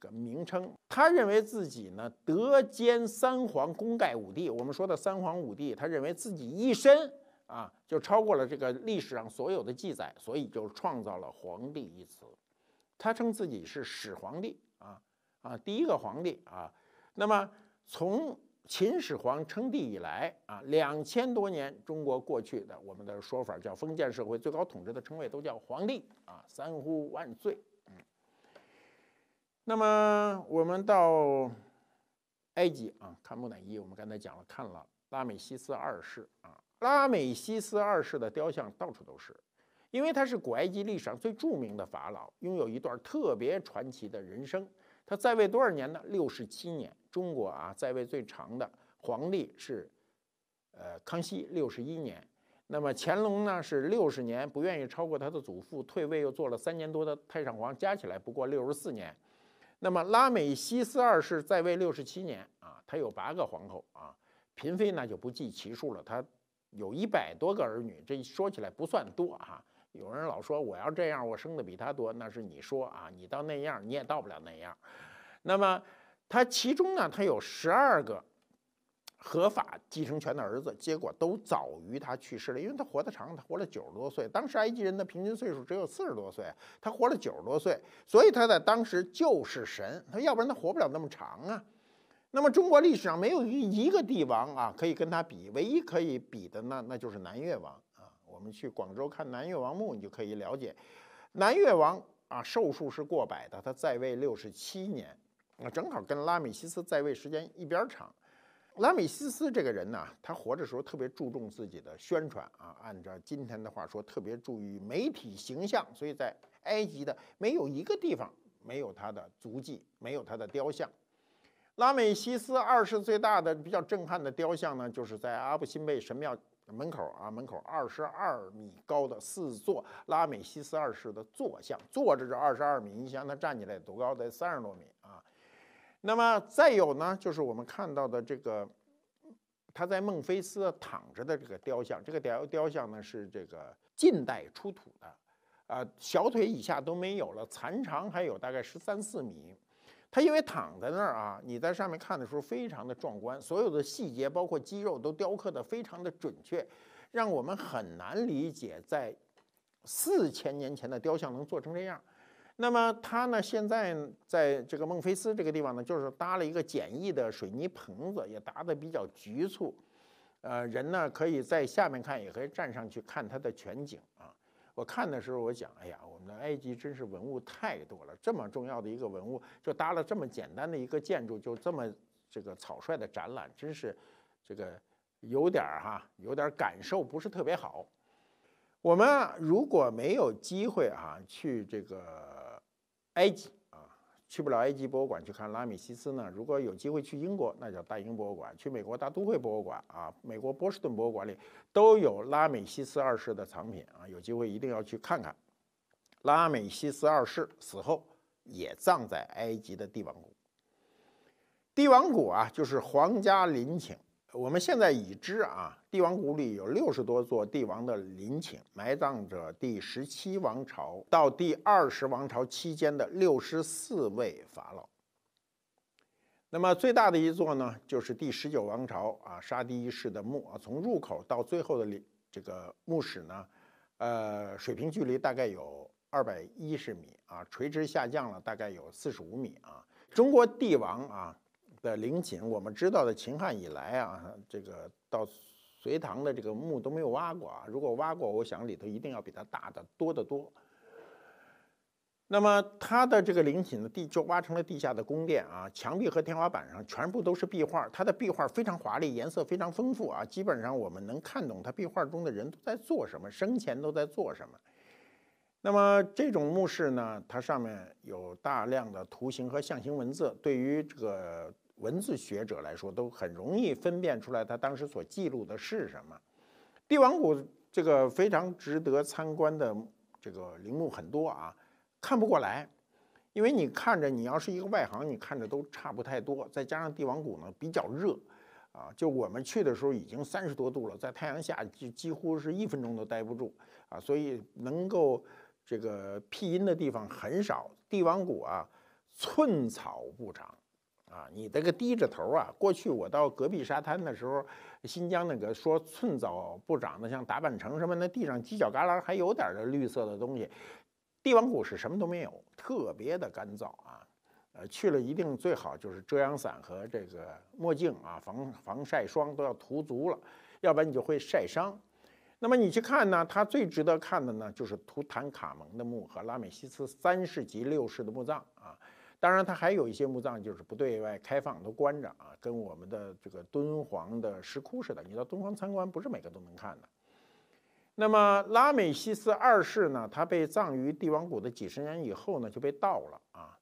个名称，他认为自己呢德兼三皇，功盖五帝。我们说的三皇五帝，他认为自己一身啊就超过了这个历史上所有的记载，所以就创造了皇帝一词。他称自己是始皇帝啊啊，第一个皇帝啊。那么从秦始皇称帝以来啊，两千多年中国过去的我们的说法叫封建社会，最高统治的称谓都叫皇帝啊，三呼万岁。那么我们到埃及啊看木乃伊，我们刚才讲了看了拉美西斯二世啊，拉美西斯二世的雕像到处都是，因为他是古埃及历史上最著名的法老，拥有一段特别传奇的人生。他在位多少年呢？六十七年。中国啊，在位最长的皇帝是呃康熙六十一年，那么乾隆呢是六十年，不愿意超过他的祖父，退位又做了三年多的太上皇，加起来不过六十四年。那么拉美西斯二世在位六十七年啊，他有八个皇后啊，嫔妃那就不计其数了。他有一百多个儿女，这说起来不算多啊。有人老说我要这样，我生的比他多，那是你说啊，你到那样你也到不了那样。那么他其中呢，他有十二个。合法继承权的儿子，结果都早于他去世了，因为他活得长，他活了九十多岁。当时埃及人的平均岁数只有四十多岁，他活了九十多岁，所以他在当时就是神。他要不然他活不了那么长啊。那么中国历史上没有一一个帝王啊可以跟他比，唯一可以比的呢，那就是南越王啊。我们去广州看南越王墓，你就可以了解，南越王啊寿数是过百的，他在位六十七年啊，正好跟拉美西斯在位时间一边长。拉美西斯这个人呢，他活着时候特别注重自己的宣传啊，按照今天的话说，特别注意媒体形象。所以在埃及的没有一个地方没有他的足迹，没有他的雕像。拉美西斯二世最大的比较震撼的雕像呢，就是在阿布辛贝神庙门口啊，门口二十二米高的四座拉美西斯二世的坐像，坐着是二十二米，你想他站起来多高得三十多米啊。那么再有呢，就是我们看到的这个，他在孟菲斯躺着的这个雕像。这个雕雕像呢是这个近代出土的，啊，小腿以下都没有了，残长还有大概十三四米。他因为躺在那儿啊，你在上面看的时候非常的壮观，所有的细节包括肌肉都雕刻的非常的准确，让我们很难理解在四千年前的雕像能做成这样。那么他呢？现在在这个孟菲斯这个地方呢，就是搭了一个简易的水泥棚子，也搭得比较局促。呃，人呢可以在下面看，也可以站上去看它的全景啊。我看的时候，我想，哎呀，我们的埃及真是文物太多了，这么重要的一个文物，就搭了这么简单的一个建筑，就这么这个草率的展览，真是这个有点儿哈，有点感受不是特别好。我们如果没有机会啊，去这个。埃及啊，去不了埃及博物馆去看拉美西斯呢。如果有机会去英国，那叫大英博物馆；去美国大都会博物馆啊，美国波士顿博物馆里都有拉美西斯二世的藏品啊。有机会一定要去看看。拉美西斯二世死后也葬在埃及的帝王谷。帝王谷啊，就是皇家陵寝。我们现在已知啊，帝王谷里有六十多座帝王的陵寝，埋葬着第十七王朝到第二十王朝期间的六十四位法老。那么最大的一座呢，就是第十九王朝啊沙迪一世的墓啊，从入口到最后的这个墓室呢，呃，水平距离大概有二百一十米啊，垂直下降了大概有四十五米啊。中国帝王啊。的陵寝，我们知道的秦汉以来啊，这个到隋唐的这个墓都没有挖过啊。如果挖过，我想里头一定要比它大的多得多。那么它的这个陵寝的地就挖成了地下的宫殿啊，墙壁和天花板上全部都是壁画，它的壁画非常华丽，颜色非常丰富啊。基本上我们能看懂它壁画中的人都在做什么，生前都在做什么。那么这种墓室呢，它上面有大量的图形和象形文字，对于这个。文字学者来说都很容易分辨出来，他当时所记录的是什么。帝王谷这个非常值得参观的这个陵墓很多啊，看不过来，因为你看着你要是一个外行，你看着都差不太多。再加上帝王谷呢比较热，啊，就我们去的时候已经三十多度了，在太阳下就几乎是一分钟都待不住啊，所以能够这个辟阴的地方很少。帝王谷啊，寸草不长。啊，你这个低着头啊！过去我到隔壁沙滩的时候，新疆那个说寸草不长的像达坂城什么，那地上犄角旮旯还有点的绿色的东西，帝王谷是什么都没有，特别的干燥啊。呃，去了一定最好就是遮阳伞和这个墨镜啊，防防晒霜都要涂足了，要不然你就会晒伤。那么你去看呢，它最值得看的呢，就是图坦卡蒙的墓和拉美西斯三世及六世的墓葬啊。当然，它还有一些墓葬就是不对外开放，都关着啊，跟我们的这个敦煌的石窟似的。你到敦煌参观，不是每个都能看的。那么拉美西斯二世呢，他被葬于帝王谷的几十年以后呢，就被盗了啊。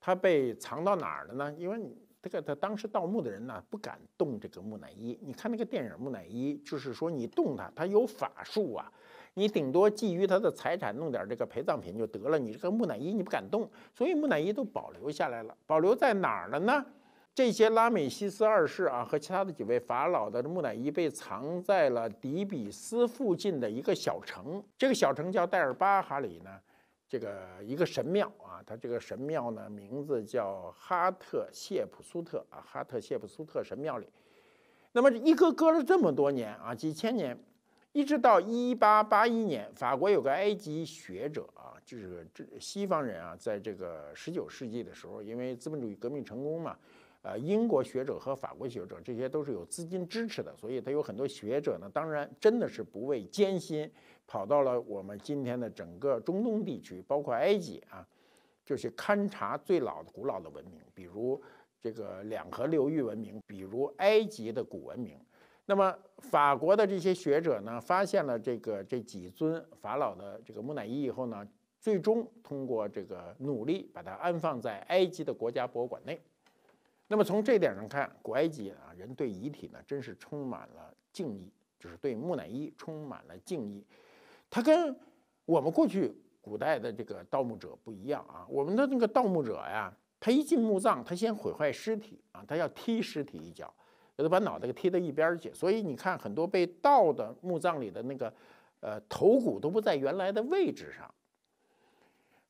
他被藏到哪儿了呢？因为这个他当时盗墓的人呢，不敢动这个木乃伊。你看那个电影《木乃伊》，就是说你动它，它有法术啊。你顶多觊觎他的财产，弄点这个陪葬品就得了。你这个木乃伊，你不敢动，所以木乃伊都保留下来了。保留在哪儿了呢？这些拉美西斯二世啊和其他的几位法老的木乃伊被藏在了底比斯附近的一个小城，这个小城叫戴尔巴哈里呢。这个一个神庙啊，它这个神庙呢，名字叫哈特谢普苏特啊，哈特谢普苏特神庙里，那么一搁搁了这么多年啊，几千年，一直到一八八一年，法国有个埃及学者啊，就是这西方人啊，在这个十九世纪的时候，因为资本主义革命成功嘛。呃，英国学者和法国学者，这些都是有资金支持的，所以他有很多学者呢。当然，真的是不畏艰辛，跑到了我们今天的整个中东地区，包括埃及啊，就是勘察最老的、古老的文明，比如这个两河流域文明，比如埃及的古文明。那么，法国的这些学者呢，发现了这个这几尊法老的这个木乃伊以后呢，最终通过这个努力，把它安放在埃及的国家博物馆内。那么从这点上看，古埃及啊，人对遗体呢，真是充满了敬意，就是对木乃伊充满了敬意。它跟我们过去古代的这个盗墓者不一样啊，我们的那个盗墓者呀，他一进墓葬，他先毁坏尸体啊，他要踢尸体一脚，给他把脑袋给踢到一边去。所以你看，很多被盗的墓葬里的那个，呃，头骨都不在原来的位置上，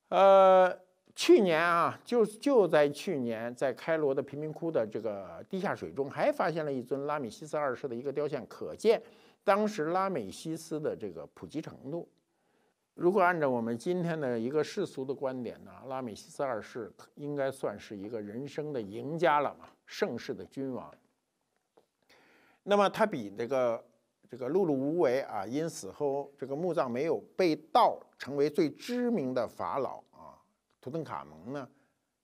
呃。去年啊，就就在去年，在开罗的贫民窟的这个地下水中，还发现了一尊拉美西斯二世的一个雕像，可见当时拉美西斯的这个普及程度。如果按照我们今天的一个世俗的观点呢，拉美西斯二世应该算是一个人生的赢家了嘛，盛世的君王。那么他比这个这个碌碌无为啊，因死后这个墓葬没有被盗，成为最知名的法老。图坦卡蒙呢，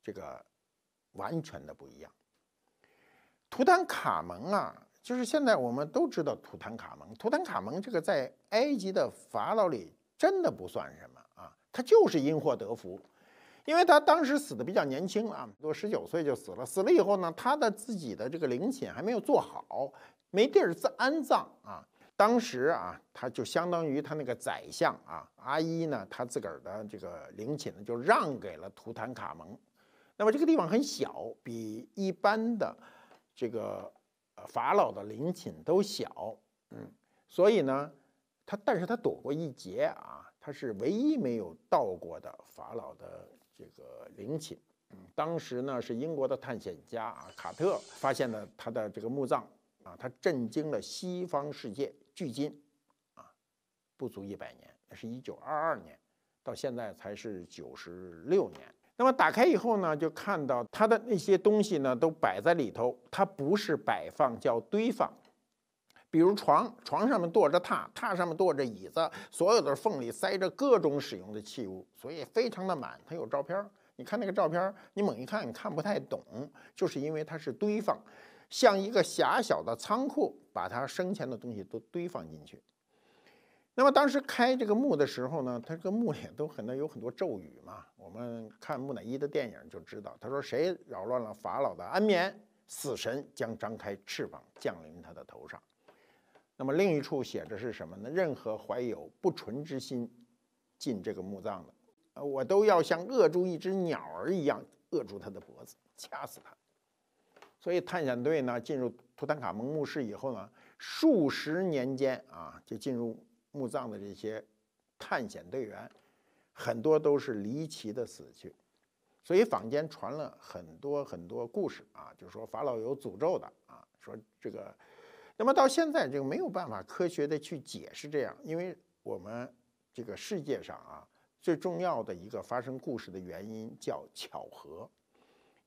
这个完全的不一样。图坦卡蒙啊，就是现在我们都知道图坦卡蒙。图坦卡蒙这个在埃及的法老里真的不算什么啊，他就是因祸得福，因为他当时死的比较年轻啊，都十九岁就死了。死了以后呢，他的自己的这个陵寝还没有做好，没地儿安葬啊。当时啊，他就相当于他那个宰相啊，阿依呢，他自个儿的这个陵寝呢，就让给了图坦卡蒙。那么这个地方很小，比一般的这个法老的陵寝都小，嗯，所以呢，他但是他躲过一劫啊，他是唯一没有到过的法老的这个陵寝。嗯，当时呢，是英国的探险家啊，卡特发现了他的这个墓葬啊，他震惊了西方世界。距今啊不足一百年，那是一九二二年，到现在才是九十六年。那么打开以后呢，就看到它的那些东西呢都摆在里头，它不是摆放叫堆放。比如床，床上面垛着榻，榻上面垛着椅子，所有的缝里塞着各种使用的器物，所以非常的满。它有照片，你看那个照片，你猛一看，你看不太懂，就是因为它是堆放。像一个狭小的仓库，把他生前的东西都堆放进去。那么当时开这个墓的时候呢，他这个墓里都很多有很多咒语嘛。我们看木乃伊的电影就知道，他说谁扰乱了法老的安眠，死神将张开翅膀降临他的头上。那么另一处写着是什么呢？任何怀有不纯之心进这个墓葬的，呃，我都要像扼住一只鸟儿一样扼住他的脖子，掐死他。所以探险队呢进入图坦卡蒙墓室以后呢，数十年间啊，就进入墓葬的这些探险队员，很多都是离奇的死去，所以坊间传了很多很多故事啊，就是说法老有诅咒的啊，说这个，那么到现在这个没有办法科学的去解释这样，因为我们这个世界上啊最重要的一个发生故事的原因叫巧合。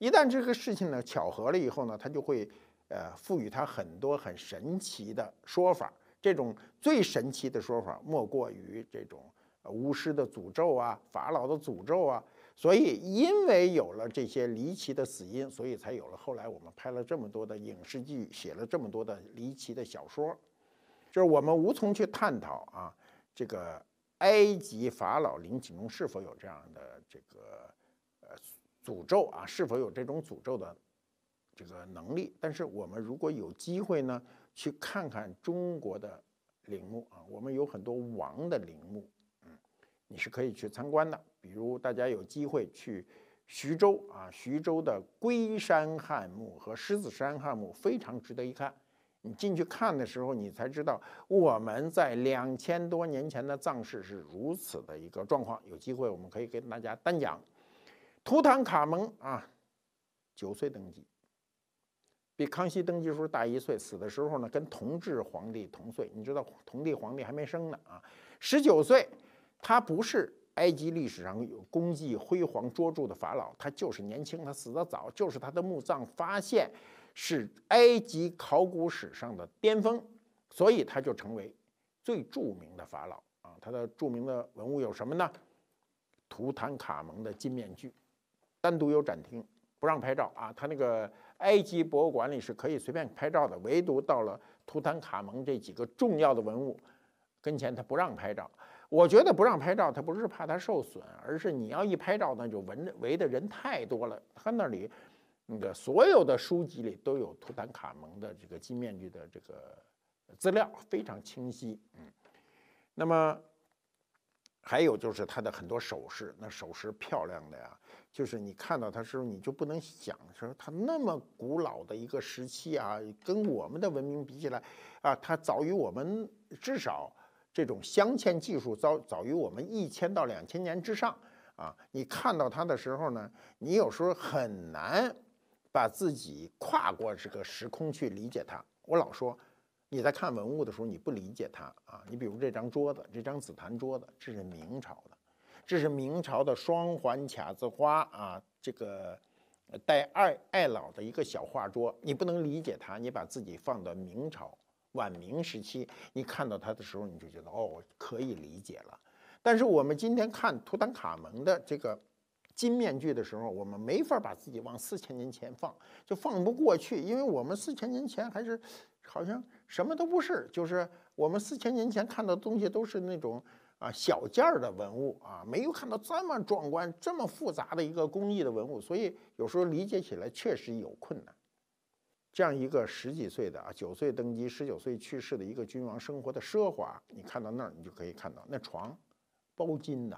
一旦这个事情呢巧合了以后呢，他就会，呃，赋予他很多很神奇的说法。这种最神奇的说法，莫过于这种巫师的诅咒啊，法老的诅咒啊。所以，因为有了这些离奇的死因，所以才有了后来我们拍了这么多的影视剧，写了这么多的离奇的小说。就是我们无从去探讨啊，这个埃及法老陵寝中是否有这样的这个。诅咒啊，是否有这种诅咒的这个能力？但是我们如果有机会呢，去看看中国的陵墓啊，我们有很多王的陵墓，嗯，你是可以去参观的。比如大家有机会去徐州啊，徐州的龟山汉墓和狮子山汉墓非常值得一看。你进去看的时候，你才知道我们在两千多年前的藏式是如此的一个状况。有机会我们可以跟大家单讲。图坦卡蒙啊，九岁登基，比康熙登基时候大一岁。死的时候呢，跟同治皇帝同岁。你知道同治皇帝还没生呢啊，十九岁。他不是埃及历史上有功绩辉煌卓著的法老，他就是年轻，他死的早。就是他的墓葬发现是埃及考古史上的巅峰，所以他就成为最著名的法老啊。他的著名的文物有什么呢？图坦卡蒙的金面具。单独有展厅，不让拍照啊！他那个埃及博物馆里是可以随便拍照的，唯独到了图坦卡蒙这几个重要的文物跟前，他不让拍照。我觉得不让拍照，他不是怕它受损，而是你要一拍照，那就围围的人太多了。他那里那个所有的书籍里都有图坦卡蒙的这个金面具的这个资料，非常清晰。嗯，那么还有就是他的很多首饰，那首饰漂亮的呀。就是你看到它的时候，你就不能想说它那么古老的一个时期啊，跟我们的文明比起来，啊，它早于我们至少这种镶嵌技术早早于我们一千到两千年之上啊。你看到它的时候呢，你有时候很难把自己跨过这个时空去理解它。我老说，你在看文物的时候你不理解它啊，你比如这张桌子，这张紫檀桌子，这是明朝的。这是明朝的双环卡子花啊，这个带爱爱老的一个小画桌，你不能理解它，你把自己放到明朝晚明时期，你看到它的时候，你就觉得哦，可以理解了。但是我们今天看图坦卡蒙的这个金面具的时候，我们没法把自己往四千年前放，就放不过去，因为我们四千年前还是好像什么都不是，就是我们四千年前看到的东西都是那种。啊，小件儿的文物啊，没有看到这么壮观、这么复杂的一个工艺的文物，所以有时候理解起来确实有困难。这样一个十几岁的啊，九岁登基，十九岁去世的一个君王，生活的奢华，你看到那儿，你就可以看到那床，包金的，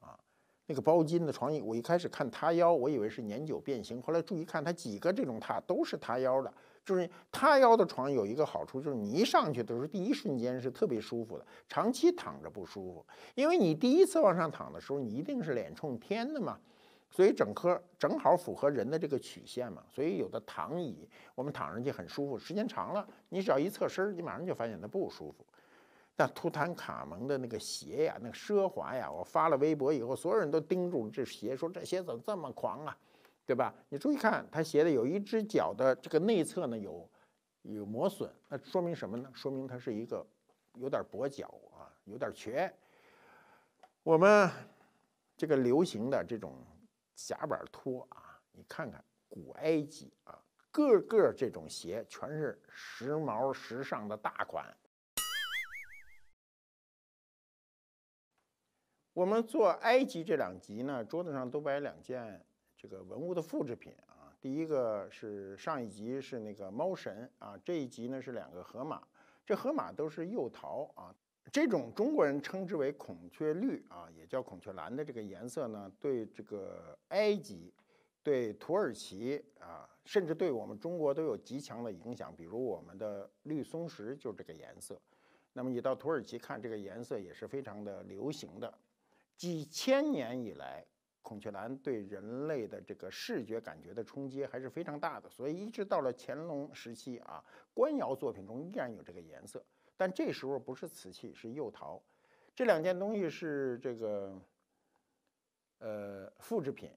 啊，那个包金的床，我一开始看塌腰，我以为是年久变形，后来注意看，它几个这种榻都是塌腰的。就是塌腰的床有一个好处，就是你一上去的时候，第一瞬间是特别舒服的。长期躺着不舒服，因为你第一次往上躺的时候，你一定是脸冲天的嘛，所以整颗正好符合人的这个曲线嘛。所以有的躺椅，我们躺上去很舒服，时间长了，你只要一侧身，你马上就发现它不舒服。那图坦卡蒙的那个鞋呀，那个奢华呀，我发了微博以后，所有人都盯住这鞋，说这鞋怎么这么狂啊？对吧？你注意看，他鞋的有一只脚的这个内侧呢有有磨损，那说明什么呢？说明它是一个有点跛脚啊，有点瘸。我们这个流行的这种夹板拖啊，你看看古埃及啊，个个这种鞋全是时髦时尚的大款。我们做埃及这两集呢，桌子上都摆两件。这个文物的复制品啊，第一个是上一集是那个猫神啊，这一集呢是两个河马，这河马都是幼桃啊，这种中国人称之为孔雀绿啊，也叫孔雀蓝的这个颜色呢，对这个埃及、对土耳其啊，甚至对我们中国都有极强的影响。比如我们的绿松石就是这个颜色，那么你到土耳其看这个颜色也是非常的流行的，几千年以来。孔雀蓝对人类的这个视觉感觉的冲击还是非常大的，所以一直到了乾隆时期啊，官窑作品中依然有这个颜色。但这时候不是瓷器，是釉陶。这两件东西是这个，呃，复制品。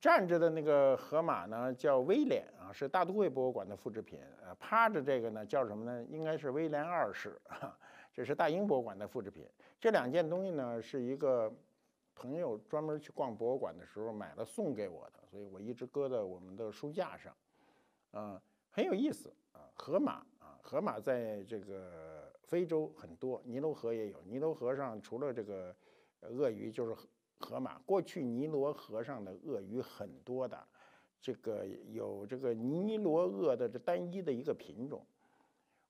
站着的那个河马呢，叫威廉啊，是大都会博物馆的复制品。呃，趴着这个呢，叫什么呢？应该是威廉二世啊，这是大英博物馆的复制品。这两件东西呢，是一个。朋友专门去逛博物馆的时候买了送给我的，所以我一直搁在我们的书架上，啊，很有意思啊，河马啊，河马在这个非洲很多，尼罗河也有，尼罗河上除了这个鳄鱼就是河马，过去尼罗河上的鳄鱼很多的，这个有这个尼罗鳄的这单一的一个品种，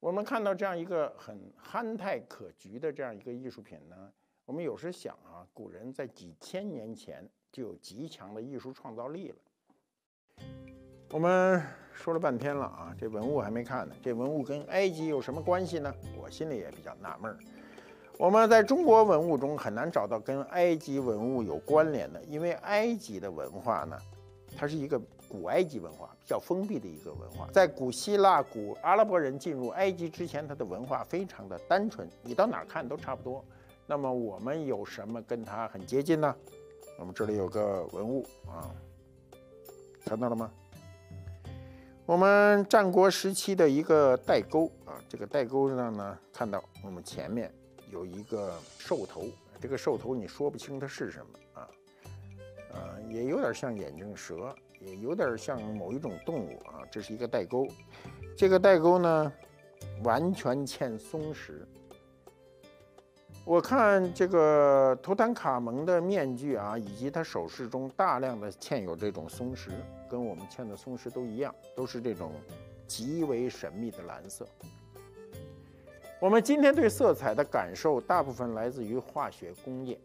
我们看到这样一个很憨态可掬的这样一个艺术品呢。我们有时想啊，古人在几千年前就有极强的艺术创造力了。我们说了半天了啊，这文物还没看呢。这文物跟埃及有什么关系呢？我心里也比较纳闷儿。我们在中国文物中很难找到跟埃及文物有关联的，因为埃及的文化呢，它是一个古埃及文化比较封闭的一个文化。在古希腊、古阿拉伯人进入埃及之前，它的文化非常的单纯，你到哪看都差不多。那么我们有什么跟它很接近呢？我们这里有个文物啊，看到了吗？我们战国时期的一个代沟啊，这个代沟上呢，看到我们前面有一个兽头，这个兽头你说不清它是什么啊，呃，也有点像眼镜蛇，也有点像某一种动物啊，这是一个代沟，这个代沟呢，完全嵌松石。我看这个图坦卡蒙的面具啊，以及他首饰中大量的嵌有这种松石，跟我们嵌的松石都一样，都是这种极为神秘的蓝色。我们今天对色彩的感受，大部分来自于化学工业。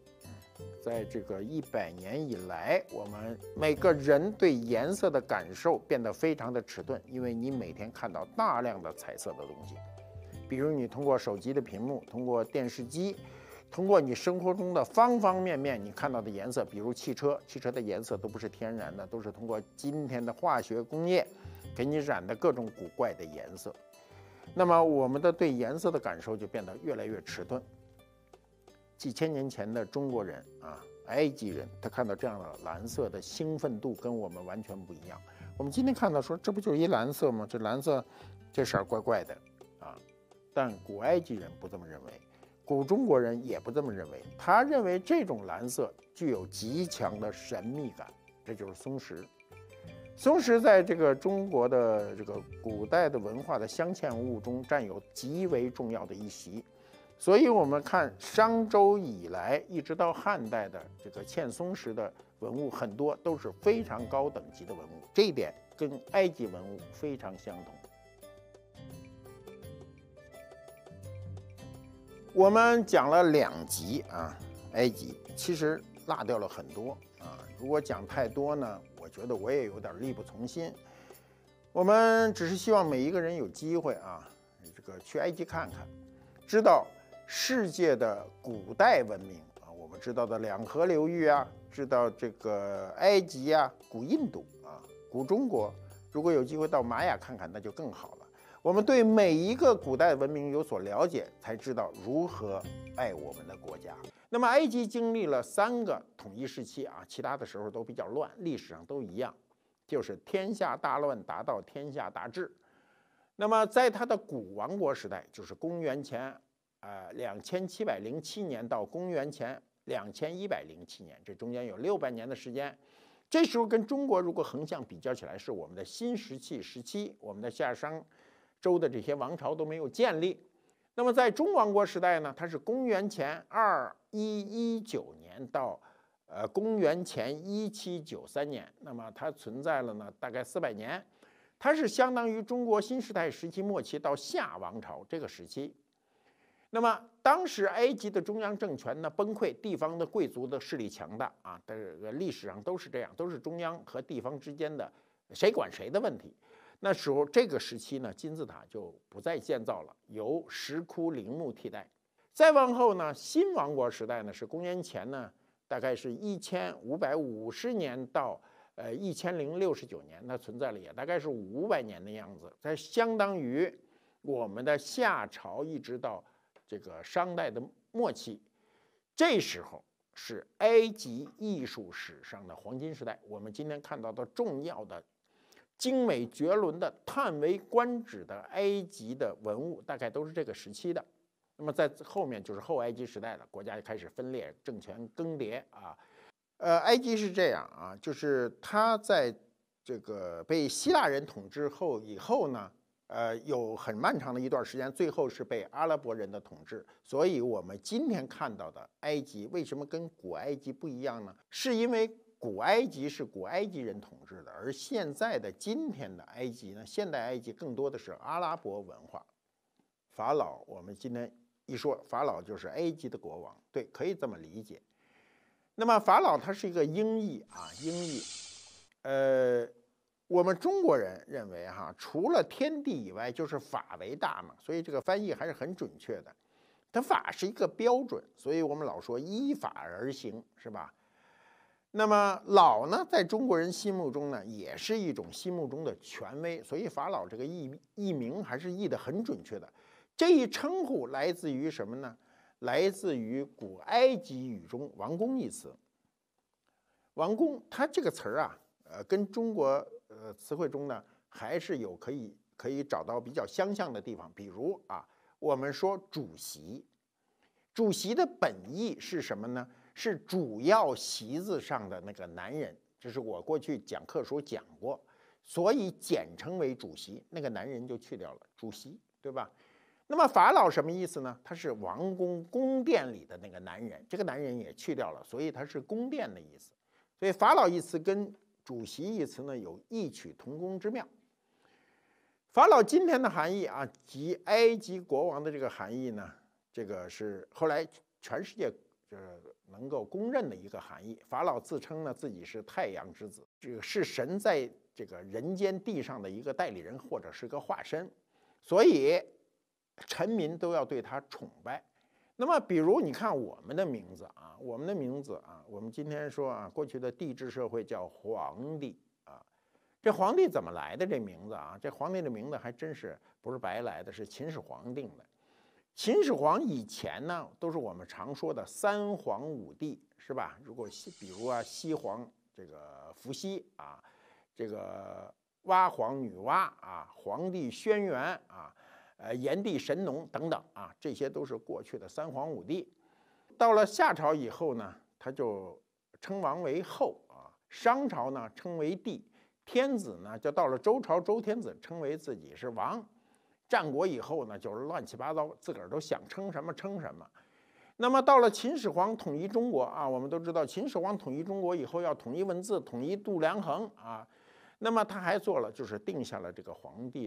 在这个一百年以来，我们每个人对颜色的感受变得非常的迟钝，因为你每天看到大量的彩色的东西。比如你通过手机的屏幕，通过电视机，通过你生活中的方方面面，你看到的颜色，比如汽车，汽车的颜色都不是天然的，都是通过今天的化学工业给你染的各种古怪的颜色。那么我们的对颜色的感受就变得越来越迟钝。几千年前的中国人啊，埃及人，他看到这样的蓝色的兴奋度跟我们完全不一样。我们今天看到说，这不就是一蓝色吗？这蓝色，这色儿怪怪的。但古埃及人不这么认为，古中国人也不这么认为。他认为这种蓝色具有极强的神秘感，这就是松石。松石在这个中国的这个古代的文化的镶嵌物中占有极为重要的一席。所以，我们看商周以来一直到汉代的这个嵌松石的文物，很多都是非常高等级的文物。这一点跟埃及文物非常相同。我们讲了两集啊，埃及其实落掉了很多啊。如果讲太多呢，我觉得我也有点力不从心。我们只是希望每一个人有机会啊，这个去埃及看看，知道世界的古代文明啊。我们知道的两河流域啊，知道这个埃及啊，古印度啊，古中国。如果有机会到玛雅看看，那就更好了。我们对每一个古代文明有所了解，才知道如何爱我们的国家。那么埃及经历了三个统一时期啊，其他的时候都比较乱，历史上都一样，就是天下大乱达到天下大治。那么在它的古王国时代，就是公元前啊两千七百零七年到公元前两千一百零七年，这中间有六百年的时间。这时候跟中国如果横向比较起来，是我们的新石器时期，我们的夏商。周的这些王朝都没有建立，那么在中王国时代呢？它是公元前二一一九年到呃公元前一七九三年，那么它存在了呢大概四百年，它是相当于中国新时代时期末期到夏王朝这个时期。那么当时埃及的中央政权呢崩溃，地方的贵族的势力强大啊，这个历史上都是这样，都是中央和地方之间的谁管谁的问题。那时候，这个时期呢，金字塔就不再建造了，由石窟陵墓替代。再往后呢，新王国时代呢，是公元前呢，大概是一千五百五十年到呃一千零六十九年，它存在了也大概是五百年的样子，才相当于我们的夏朝一直到这个商代的末期，这时候是埃及艺术史上的黄金时代。我们今天看到的重要的。精美绝伦的、叹为观止的埃及的文物，大概都是这个时期的。那么在后面就是后埃及时代了，国家就开始分裂，政权更迭啊。呃，埃及是这样啊，就是它在这个被希腊人统治后以后呢，呃，有很漫长的一段时间，最后是被阿拉伯人的统治。所以我们今天看到的埃及为什么跟古埃及不一样呢？是因为。古埃及是古埃及人统治的，而现在的今天的埃及呢？现代埃及更多的是阿拉伯文化。法老，我们今天一说法老就是埃及的国王，对，可以这么理解。那么法老他是一个英译啊，英译。呃，我们中国人认为哈，除了天地以外，就是法为大嘛，所以这个翻译还是很准确的。它法是一个标准，所以我们老说依法而行，是吧？那么老呢，在中国人心目中呢，也是一种心目中的权威。所以法老这个译译名还是译得很准确的。这一称呼来自于什么呢？来自于古埃及语中“王宫”一词。王宫，它这个词儿啊，呃，跟中国呃词汇中呢，还是有可以可以找到比较相像的地方。比如啊，我们说主席，主席的本意是什么呢？是主要席子上的那个男人，这是我过去讲课时候讲过，所以简称为主席。那个男人就去掉了，主席，对吧？那么法老什么意思呢？他是王宫宫殿里的那个男人，这个男人也去掉了，所以他是宫殿的意思。所以法老一词跟主席一词呢有异曲同工之妙。法老今天的含义啊，及埃及国王的这个含义呢，这个是后来全世界。就是能够公认的一个含义。法老自称呢，自己是太阳之子，这个是神在这个人间地上的一个代理人或者是个化身，所以臣民都要对他崇拜。那么，比如你看我们的名字啊，我们的名字啊，我们今天说啊，过去的帝制社会叫皇帝啊，这皇帝怎么来的？这名字啊，这皇帝的名字还真是不是白来的，是秦始皇定的。秦始皇以前呢，都是我们常说的三皇五帝，是吧？如果西，比如啊西皇这个伏羲啊，这个娲皇女娲啊，皇帝轩辕啊，呃炎帝神农等等啊，这些都是过去的三皇五帝。到了夏朝以后呢，他就称王为后啊；商朝呢称为帝，天子呢就到了周朝，周天子称为自己是王。战国以后呢，就是乱七八糟，自个儿都想称什么称什么。那么到了秦始皇统一中国啊，我们都知道秦始皇统一中国以后要统一文字、统一度量衡啊。那么他还做了，就是定下了这个皇帝的。